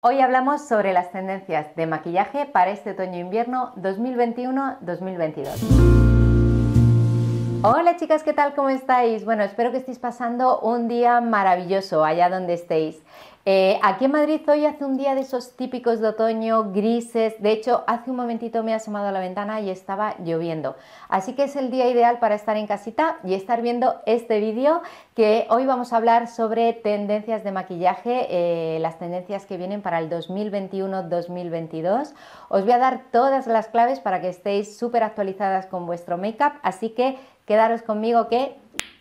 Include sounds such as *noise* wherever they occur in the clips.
Hoy hablamos sobre las tendencias de maquillaje para este otoño-invierno 2021-2022. Hola chicas, ¿qué tal? ¿Cómo estáis? Bueno, espero que estéis pasando un día maravilloso allá donde estéis. Eh, aquí en Madrid hoy hace un día de esos típicos de otoño, grises. De hecho, hace un momentito me he asomado a la ventana y estaba lloviendo. Así que es el día ideal para estar en casita y estar viendo este vídeo que hoy vamos a hablar sobre tendencias de maquillaje, eh, las tendencias que vienen para el 2021-2022. Os voy a dar todas las claves para que estéis súper actualizadas con vuestro make-up, así que quedaros conmigo que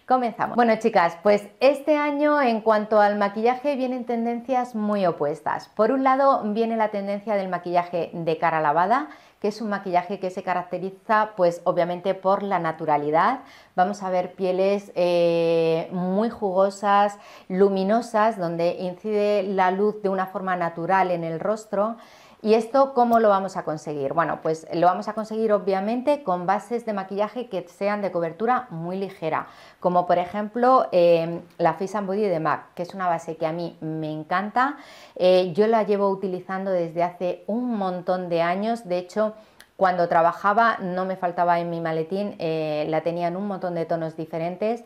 Comenzamos. Bueno chicas, pues este año en cuanto al maquillaje vienen tendencias muy opuestas. Por un lado viene la tendencia del maquillaje de cara lavada, que es un maquillaje que se caracteriza pues obviamente por la naturalidad. Vamos a ver pieles eh, muy jugosas, luminosas, donde incide la luz de una forma natural en el rostro. ¿Y esto cómo lo vamos a conseguir? Bueno, pues lo vamos a conseguir obviamente con bases de maquillaje que sean de cobertura muy ligera, como por ejemplo em, la Face and Body de MAC, que es una base que a mí me encanta. Eh, yo la llevo utilizando desde hace un montón de años, de hecho... Cuando trabajaba no me faltaba en mi maletín, eh, la tenía en un montón de tonos diferentes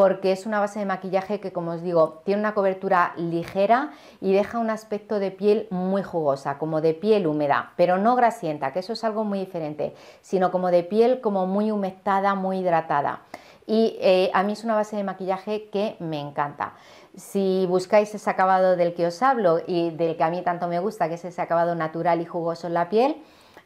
porque es una base de maquillaje que, como os digo, tiene una cobertura ligera y deja un aspecto de piel muy jugosa, como de piel húmeda, pero no grasienta, que eso es algo muy diferente, sino como de piel como muy humectada, muy hidratada. Y eh, a mí es una base de maquillaje que me encanta. Si buscáis ese acabado del que os hablo y del que a mí tanto me gusta, que es ese acabado natural y jugoso en la piel,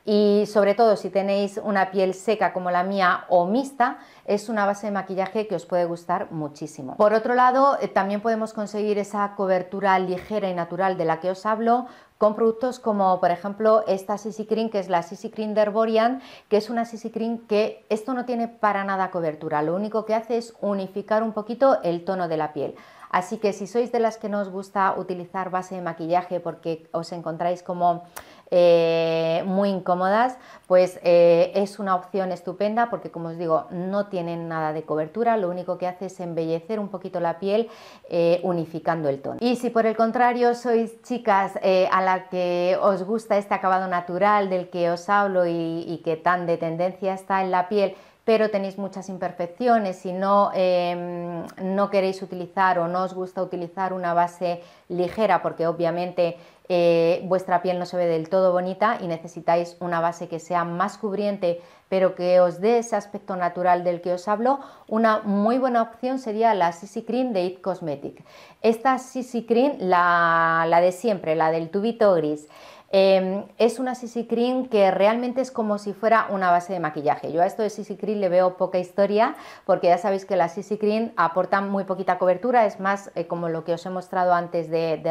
y sobre todo si tenéis una piel seca como la mía o mixta, es una base de maquillaje que os puede gustar muchísimo. Por otro lado, eh, también podemos conseguir esa cobertura ligera y natural de la que os hablo con productos como por ejemplo esta CC Cream que es la CC Cream de que es una CC Cream que esto no tiene para nada cobertura, lo único que hace es unificar un poquito el tono de la piel. Así que si sois de las que no os gusta utilizar base de maquillaje porque os encontráis como eh, muy incómodas, pues eh, es una opción estupenda porque como os digo, no tienen nada de cobertura, lo único que hace es embellecer un poquito la piel eh, unificando el tono. Y si por el contrario sois chicas a la que os gusta este acabado natural del que os hablo y, que tan de tendencia está en la piel, pero tenéis muchas imperfecciones y no, em, no, queréis utilizar o no os gusta utilizar una base ligera porque obviamente eh, vuestra piel no se ve del todo bonita y necesitáis una base que sea más cubriente, pero que os dé ese aspecto natural del que os hablo, una muy buena opción sería la CC Cream de It Cosmetic. Esta CC Cream, la, de siempre, la del tubito gris, em, es una CC Cream que realmente es como si fuera una base de maquillaje. Yo a esto de CC Cream le veo poca historia porque ya sabéis que la CC Cream aporta muy poquita cobertura, es más eh, como lo que os he mostrado antes de, de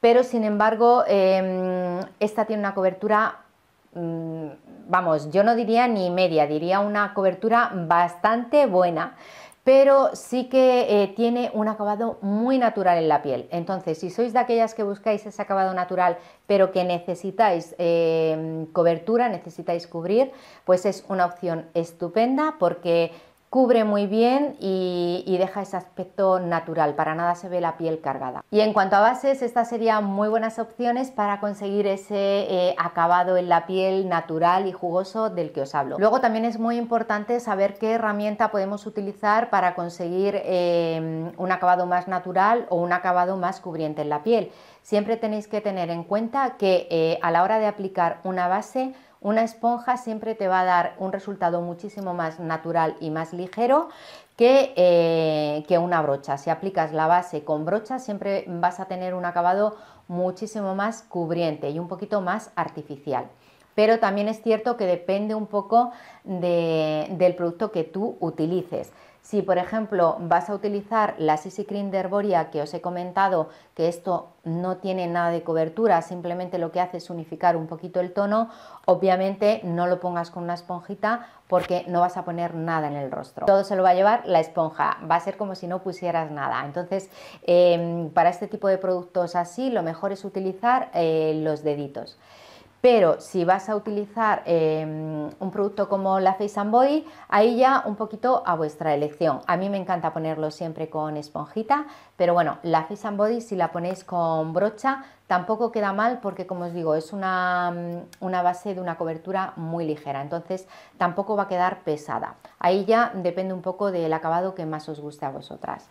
pero sin embargo em, esta tiene una cobertura mm, vamos, yo no diría ni media, diría una cobertura bastante buena, pero sí que eh, tiene un acabado muy natural en la piel. Entonces, si sois de aquellas que buscáis ese acabado natural, pero que necesitáis em, cobertura, necesitáis cubrir, pues es una opción estupenda porque cubre muy bien y, deja ese aspecto natural, para nada se ve la piel cargada. Y en cuanto a bases, estas serían muy buenas opciones para conseguir ese eh, acabado en la piel natural y jugoso del que os hablo. Luego también es muy importante saber qué herramienta podemos utilizar para conseguir eh, un acabado más natural o un acabado más cubriente en la piel. Siempre tenéis que tener en cuenta que eh, a la hora de aplicar una base, una esponja siempre te va a dar un resultado muchísimo más natural y más ligero eh, que, una brocha. Si aplicas la base con brocha siempre vas a tener un acabado muchísimo más cubriente y un poquito más artificial pero también es cierto que depende un poco del producto que tú utilices. Si, por ejemplo, vas a utilizar la CC Cream de Herboria, que os he comentado que esto no tiene nada de cobertura, simplemente lo que hace es unificar un poquito el tono, obviamente no lo pongas con una esponjita porque no vas a poner nada en el rostro. Todo se lo va a llevar la esponja, va a ser como si no pusieras nada. Entonces, eh, para este tipo de productos así, lo mejor es utilizar eh, los deditos. Pero si vas a utilizar em, un producto como la Face and Body, ahí ya un poquito a vuestra elección. A mí me encanta ponerlo siempre con esponjita, pero bueno, la Face and Body si la ponéis con brocha tampoco queda mal porque como os digo es una, mm, una base de una cobertura muy ligera, entonces tampoco va a quedar pesada. Ahí ya depende un poco del acabado que más os guste a vosotras.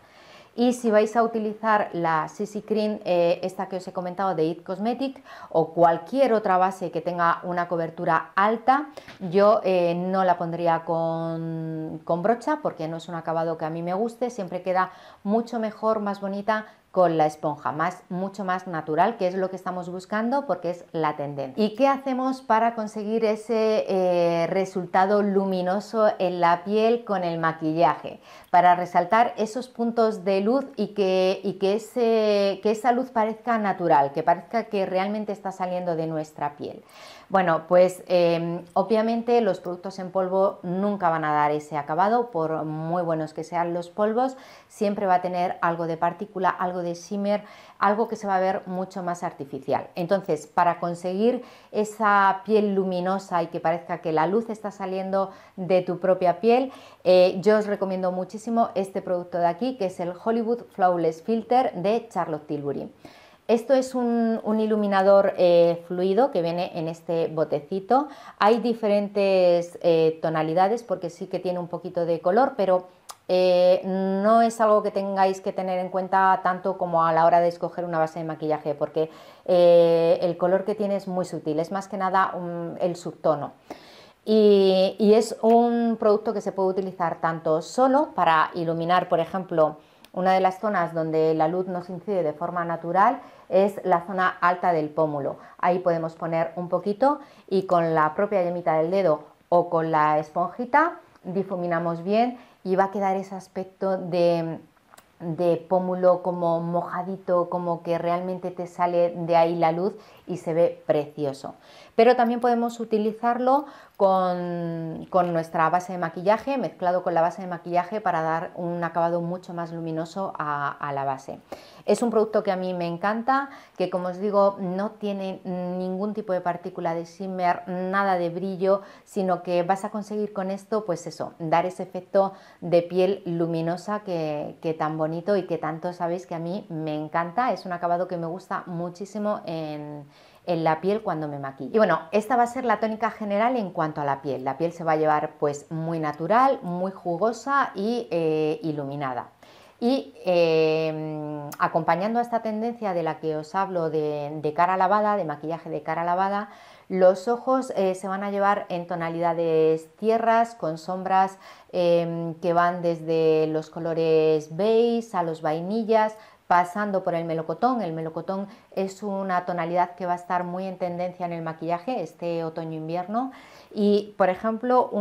Y si vais a utilizar la CC Cream, eh, esta que os he comentado de It Cosmetic o cualquier otra base que tenga una cobertura alta, yo eh, no la pondría con, con brocha porque no es un acabado que a mí me guste, siempre queda mucho mejor, más bonita con la esponja, más, mucho más natural, que es lo que estamos buscando porque es la tendencia. ¿Y qué hacemos para conseguir ese eh, resultado luminoso en la piel con el maquillaje? Para resaltar esos puntos de luz y que, que, ese, que esa luz parezca natural, que parezca que realmente está saliendo de nuestra piel. Bueno, pues em, obviamente los productos en polvo nunca van a dar ese acabado, por muy buenos que sean los polvos, siempre va a tener algo de partícula, algo de shimmer, algo que se va a ver mucho más artificial. Entonces, para conseguir esa piel luminosa y que parezca que la luz está saliendo de tu propia piel, eh, yo os recomiendo muchísimo este producto de aquí, que es el Hollywood Flawless Filter de Charlotte Tilbury. Esto es un, iluminador eh, fluido que viene en este botecito. Hay diferentes eh, tonalidades porque sí que tiene un poquito de color, pero eh, no es algo que tengáis que tener en cuenta tanto como a la hora de escoger una base de maquillaje, porque el color que tiene es muy sutil, es más que nada el subtono. y es un producto que se puede utilizar tanto solo para iluminar, por ejemplo, una de las zonas donde la luz nos incide de forma natural es la zona alta del pómulo. Ahí podemos poner un poquito y con la propia yemita del dedo o con la esponjita difuminamos bien y va a quedar ese aspecto de, pómulo como mojadito, como que realmente te sale de ahí la luz y se ve precioso. Pero también podemos utilizarlo con, nuestra base de maquillaje, mezclado con la base de maquillaje para dar un acabado mucho más luminoso a, la base. Es un producto que a mí me encanta, que como os digo no tiene ningún tipo de partícula de shimmer, nada de brillo, sino que vas a conseguir con esto pues eso, dar ese efecto de piel luminosa que, que tan bonito y que tanto sabéis que a mí me encanta. Es un acabado que me gusta muchísimo en, en la piel cuando me maquillo. Y bueno, esta va a ser la tónica general en cuanto a la piel. La piel se va a llevar pues muy natural, muy jugosa y eh, iluminada. Y em, acompañando a esta tendencia de la que os hablo de, cara lavada, de maquillaje de cara lavada, los ojos eh, se van a llevar en tonalidades tierras, con sombras em, que van desde los colores beige a los vainillas, pasando por el melocotón. El melocotón es una tonalidad que va a estar muy en tendencia en el maquillaje este otoño-invierno y, por ejemplo, mm,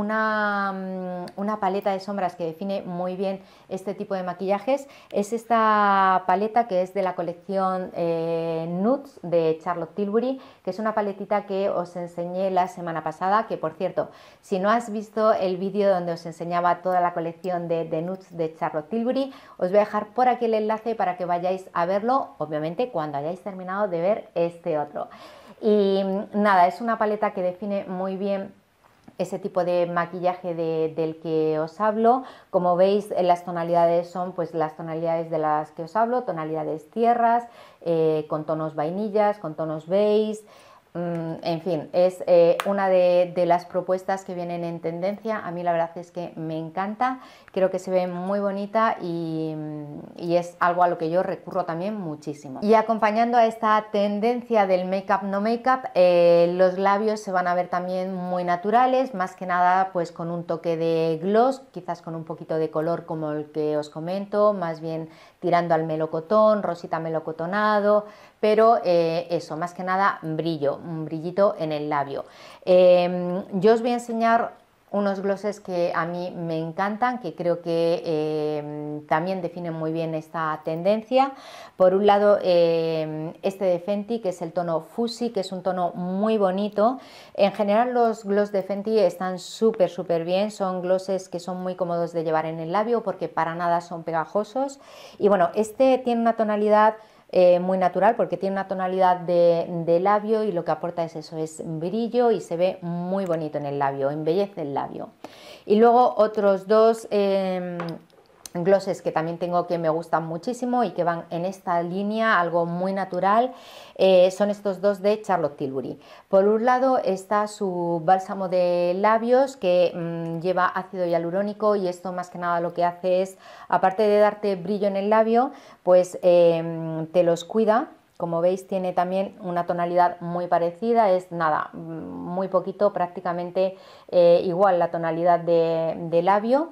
una, paleta de sombras que define muy bien este tipo de maquillajes es esta paleta que es de la colección eh, Nudes de Charlotte Tilbury, que es una paletita que os enseñé la semana pasada, que por cierto, si no has visto el vídeo donde os enseñaba toda la colección de, de Nudes de Charlotte Tilbury, os voy a dejar por aquí el enlace para que vayáis a verlo, obviamente cuando hayáis terminado de ver este otro. Y mm, nada, es una paleta que define muy bien ese tipo de maquillaje de, del que os hablo. Como veis, eh, las tonalidades son pues las tonalidades de las que os hablo, tonalidades tierras, eh, con tonos vainillas, con tonos beige, Mm, en fin, es eh, una de, las propuestas que vienen en tendencia. A mí la verdad es que me encanta, creo que se ve muy bonita y, es algo a lo que yo recurro también muchísimo. Y acompañando a esta tendencia del make-up no make-up, eh, los labios se van a ver también muy naturales, más que nada pues con un toque de gloss, quizás con un poquito de color como el que os comento, más bien tirando al melocotón, rosita melocotonado, pero eh, eso, más que nada brillo, un brillito en el labio. Em, yo os voy a enseñar unos glosses que a mí me encantan, que creo que em, también definen muy bien esta tendencia. Por un lado, em, este de Fenty, que es el tono Fusi, que es un tono muy bonito. En general, los gloss de Fenty están súper, súper bien. Son glosses que son muy cómodos de llevar en el labio porque para nada son pegajosos. Y bueno, este tiene una tonalidad eh, muy natural porque tiene una tonalidad de, labio y lo que aporta es eso, es brillo y se ve muy bonito en el labio, embellece el labio. Y luego otros dos em, glosses que también tengo que me gustan muchísimo y que van en esta línea, algo muy natural, eh, son estos dos de Charlotte Tilbury. Por un lado está su bálsamo de labios que mm, lleva ácido hialurónico y esto más que nada lo que hace es, aparte de darte brillo en el labio, pues em, te los cuida como veis tiene también una tonalidad muy parecida, es nada, mm, muy poquito, prácticamente eh, igual la tonalidad de labio.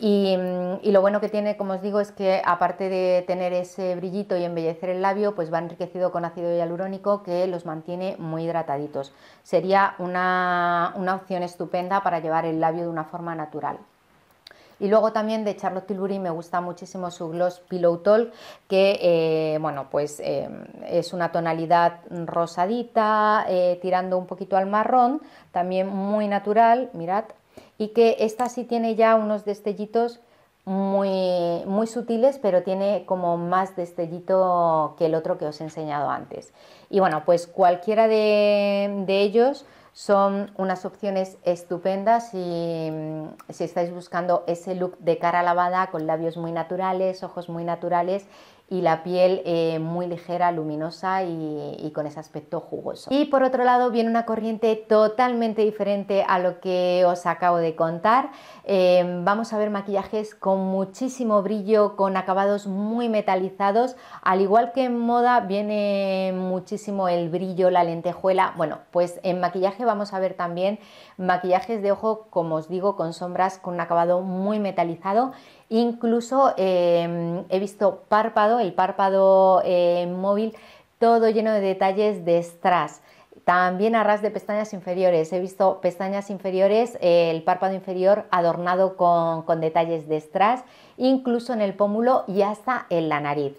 Mm, y, lo bueno que tiene, como os digo, es que aparte de tener ese brillito y embellecer el labio, pues va enriquecido con ácido hialurónico que los mantiene muy hidrataditos. Sería una, opción estupenda para llevar el labio de una forma natural. Y luego también de Charlotte Tilbury me gusta muchísimo su gloss Pillow Talk, que eh, bueno, pues em, es una tonalidad rosadita, eh, tirando un poquito al marrón, también muy natural, mirad, y que esta sí tiene ya unos destellitos muy, muy sutiles, pero tiene como más destellito que el otro que os he enseñado antes. Y bueno, pues cualquiera de, ellos son unas opciones estupendas si, mm, si estáis buscando ese look de cara lavada con labios muy naturales, ojos muy naturales y la piel eh, muy ligera, luminosa y, con ese aspecto jugoso. Y por otro lado viene una corriente totalmente diferente a lo que os acabo de contar. Em, vamos a ver maquillajes con muchísimo brillo, con acabados muy metalizados. Al igual que en moda viene muchísimo el brillo, la lentejuela. Bueno, pues en maquillaje vamos a ver también maquillajes de ojo, como os digo, con sombras con un acabado muy metalizado Incluso em, he visto párpado, el párpado em, móvil, todo lleno de detalles de strass. También a ras de pestañas inferiores. He visto pestañas inferiores, el párpado inferior adornado con, con detalles de strass, incluso en el pómulo y hasta en la nariz.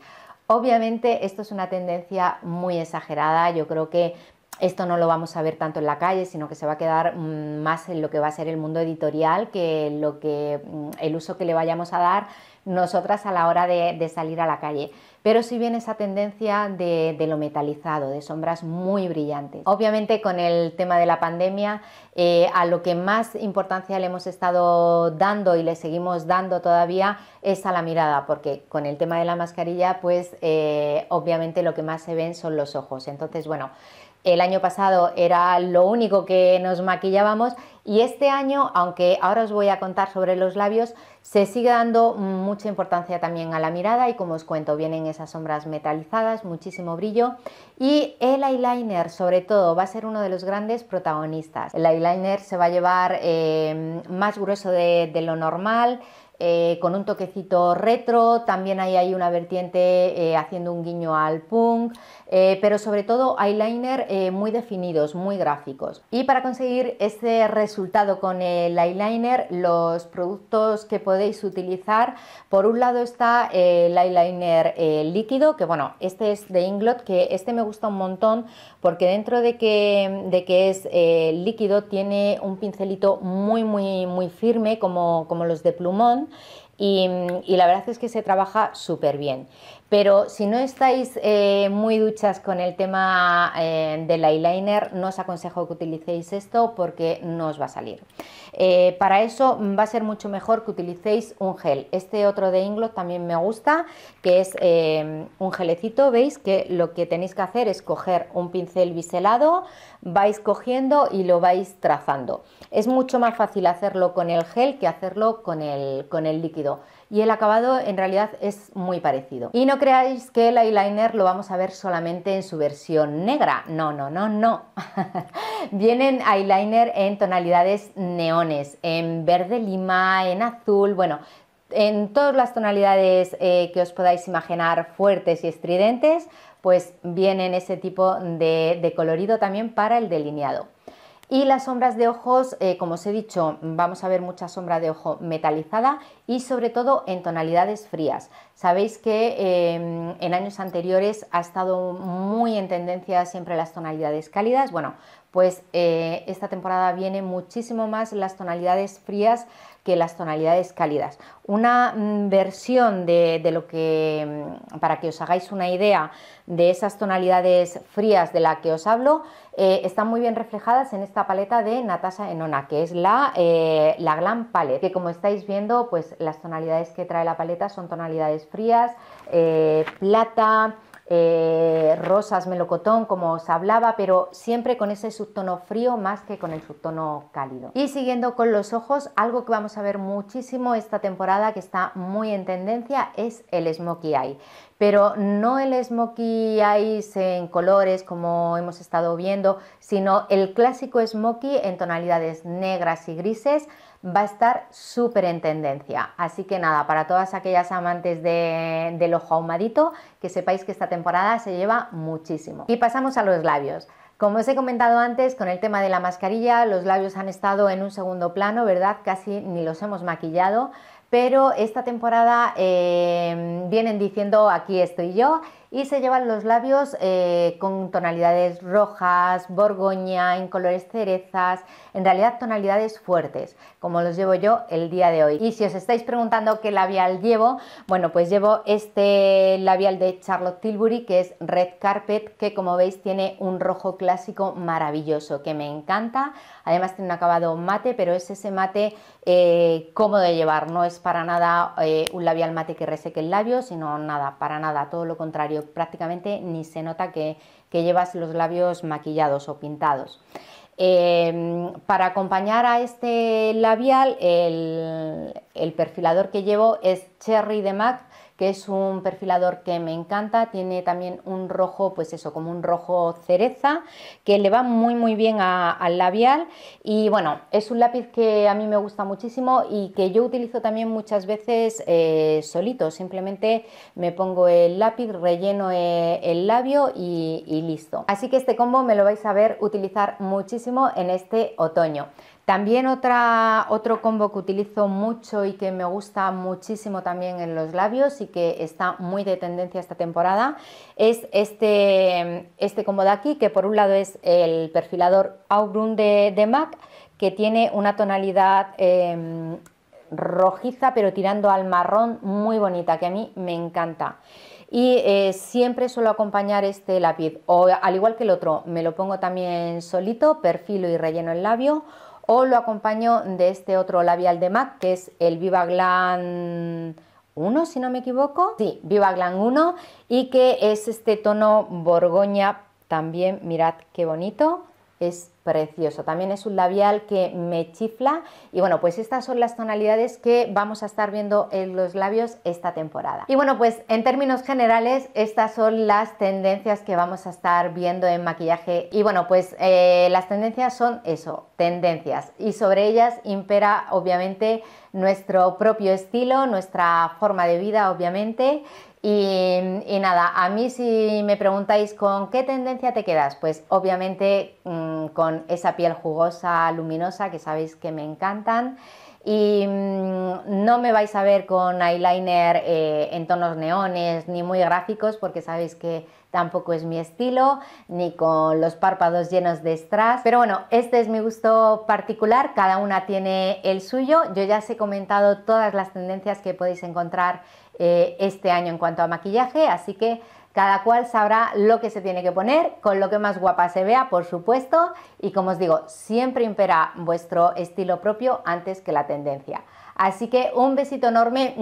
Obviamente esto es una tendencia muy exagerada, yo creo que esto no lo vamos a ver tanto en la calle, sino que se va a quedar mm, más en lo que va a ser el mundo editorial que lo que mm, el uso que le vayamos a dar nosotras a la hora de, salir a la calle. Pero sí viene esa tendencia de, lo metalizado, de sombras muy brillantes. Obviamente con el tema de la pandemia, eh, a lo que más importancia le hemos estado dando y le seguimos dando todavía es a la mirada, porque con el tema de la mascarilla, pues eh, obviamente lo que más se ven son los ojos. Entonces, bueno, el año pasado era lo único que nos maquillábamos y este año, aunque ahora os voy a contar sobre los labios, se sigue dando mucha importancia también a la mirada y como os cuento, vienen esas sombras metalizadas, muchísimo brillo y el eyeliner sobre todo va a ser uno de los grandes protagonistas. El eyeliner se va a llevar eh, más grueso de lo normal, eh, con un toquecito retro, también hay ahí una vertiente eh, haciendo un guiño al punk, eh, pero sobre todo eyeliner muy definidos, muy gráficos. Y para conseguir ese resultado con el eyeliner, los productos que podéis utilizar, por un lado está el eyeliner líquido, que bueno, este es de Inglot, que este me gusta un montón porque dentro de que, de que es líquido tiene un pincelito muy muy muy firme como, como los de plumón y, la verdad es que se trabaja súper bien. Pero si no estáis eh, muy duchas con el tema eh, del eyeliner, no os aconsejo que utilicéis esto porque no os va a salir. Eh, para eso va a ser mucho mejor que utilicéis un gel. Este otro de Inglot también me gusta, que es un gelecito. Veis que lo que tenéis que hacer es coger un pincel biselado, vais cogiendo y lo vais trazando. Es mucho más fácil hacerlo con el gel que hacerlo con el, con el líquido y el acabado en realidad es muy parecido. Y no creáis que el eyeliner lo vamos a ver solamente en su versión negra, no, no, no, no. *laughs* Vienen eyeliner en tonalidades neones, en verde lima, en azul, bueno, en todas las tonalidades eh, que os podáis imaginar fuertes y estridentes, pues vienen ese tipo de colorido también para el delineado. Y las sombras de ojos, eh, como os he dicho, vamos a ver mucha sombra de ojo metalizada y sobre todo en tonalidades frías. Sabéis que em, en años anteriores ha estado muy en tendencia siempre las tonalidades cálidas. Bueno, pues eh, esta temporada viene muchísimo más las tonalidades frías que las tonalidades cálidas. Una mm, versión de, lo que, mm, para que os hagáis una idea de esas tonalidades frías de la que os hablo, eh, están muy bien reflejadas en esta paleta de Natasha Enona, que es la, eh, la Glam Palette, que como estáis viendo, pues las tonalidades que trae la paleta son tonalidades frías, eh, plata, eh, rosas, melocotón, como os hablaba, pero siempre con ese subtono frío más que con el subtono cálido. Y siguiendo con los ojos, algo que vamos a ver muchísimo esta temporada que está muy en tendencia es el smokey eye pero no el smokey eyes en colores como hemos estado viendo, sino el clásico smokey en tonalidades negras y grises, va a estar súper en tendencia. Así que nada, para todas aquellas amantes de, del ojo ahumadito, que sepáis que esta temporada se lleva muchísimo. Y pasamos a los labios. Como os he comentado antes, con el tema de la mascarilla, los labios han estado en un segundo plano, ¿verdad? Casi ni los hemos maquillado, pero esta temporada eh, vienen diciendo aquí estoy yo y se llevan los labios eh, con tonalidades rojas, borgoña, en colores cerezas, en realidad tonalidades fuertes, como los llevo yo el día de hoy. Y si os estáis preguntando qué labial llevo, bueno, pues llevo este labial de Charlotte Tilbury, que es Red Carpet, que como veis tiene un rojo clásico maravilloso, que me encanta. Además tiene un acabado mate, pero es ese mate eh, cómodo de llevar, no es para nada eh, un labial mate que reseque el labio, sino nada, para nada, todo lo contrario prácticamente ni se nota que, llevas los labios maquillados o pintados. Eh, para acompañar a este labial, el, perfilador que llevo es Cherry de MAC que es un perfilador que me encanta, tiene también un rojo, pues eso, como un rojo cereza, que le va muy muy bien al labial y bueno, es un lápiz que a mí me gusta muchísimo y que yo utilizo también muchas veces eh, solito, simplemente me pongo el lápiz, relleno eh, el, labio y listo. Así que este combo me lo vais a ver utilizar muchísimo en este otoño. También otro combo que utilizo mucho y que me gusta muchísimo también en los labios y que está muy de tendencia esta temporada es este, este combo de aquí, que por un lado es el perfilador Auburn de, MAC, que tiene una tonalidad em, rojiza pero tirando al marrón muy bonita, que a mí me encanta y eh, siempre suelo acompañar este lápiz o al igual que el otro me lo pongo también solito, perfilo y relleno el labio o lo acompaño de este otro labial de MAC que es el Viva Glam 1 si no me equivoco, sí, Viva Glam 1 y que es este tono borgoña también, mirad qué bonito, es precioso. También es un labial que me chifla y bueno, pues estas son las tonalidades que vamos a estar viendo en los labios esta temporada. Y bueno, pues en términos generales estas son las tendencias que vamos a estar viendo en maquillaje y bueno, pues eh, las tendencias son eso, tendencias y sobre ellas impera obviamente nuestro propio estilo, nuestra forma de vida obviamente y, nada, a mí si me preguntáis con qué tendencia te quedas, pues obviamente mm, con esa piel jugosa, luminosa, que sabéis que me encantan. Y mm, no me vais a ver con eyeliner eh, en tonos neones ni muy gráficos porque sabéis que tampoco es mi estilo, ni con los párpados llenos de strass. Pero bueno, este es mi gusto particular, cada una tiene el suyo. Yo ya os he comentado todas las tendencias que podéis encontrar eh, este año en cuanto a maquillaje, así que cada cual sabrá lo que se tiene que poner, con lo que más guapa se vea, por supuesto, y como os digo, siempre impera vuestro estilo propio antes que la tendencia. Así que un besito enorme,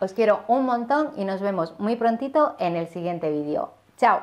os quiero un montón y nos vemos muy prontito en el siguiente vídeo. ¡Chao!